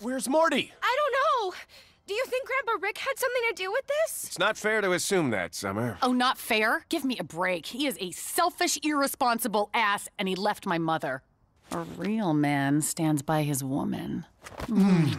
Where's Morty? I don't know. Do you think Grandpa Rick had something to do with this? It's not fair to assume that, Summer. Oh, not fair? Give me a break. He is a selfish, irresponsible ass, and he left my mother. A real man stands by his woman. Mm.